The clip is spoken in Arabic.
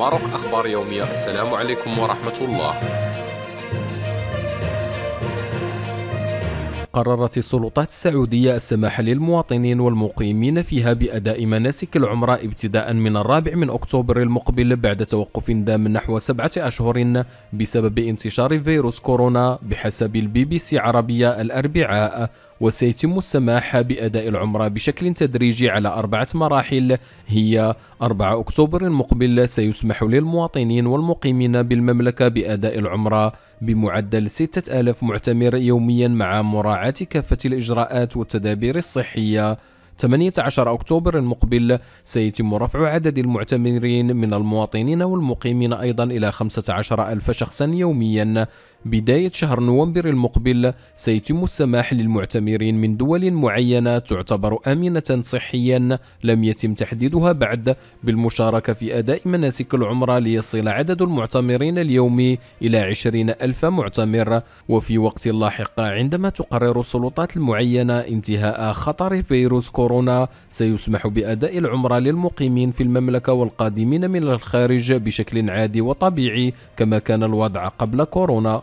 ماروك أخبار يومية السلام عليكم ورحمة الله قررت السلطات السعودية السماح للمواطنين والمقيمين فيها بأداء مناسك العمرة ابتداء من الرابع من أكتوبر المقبل بعد توقف دام نحو سبعة أشهر بسبب انتشار فيروس كورونا بحسب البي بي سي عربية الأربعاء وسيتم السماح بأداء العمرة بشكل تدريجي على أربعة مراحل هي 4 أكتوبر المقبل سيسمح للمواطنين والمقيمين بالمملكة بأداء العمرة بمعدل 6000 معتمر يوميا مع مراعاة كافة الإجراءات والتدابير الصحية 18 أكتوبر المقبل سيتم رفع عدد المعتمرين من المواطنين والمقيمين أيضا إلى 15 ألف شخصا يوميا بداية شهر نوفمبر المقبل سيتم السماح للمعتمرين من دول معينة تعتبر آمنة صحيا لم يتم تحديدها بعد بالمشاركة في أداء مناسك العمرة ليصل عدد المعتمرين اليومي إلى 20 ألف معتمر وفي وقت لاحق عندما تقرر السلطات المعينة انتهاء خطر فيروس كورونا سيسمح بأداء العمرة للمقيمين في المملكة والقادمين من الخارج بشكل عادي وطبيعي كما كان الوضع قبل كورونا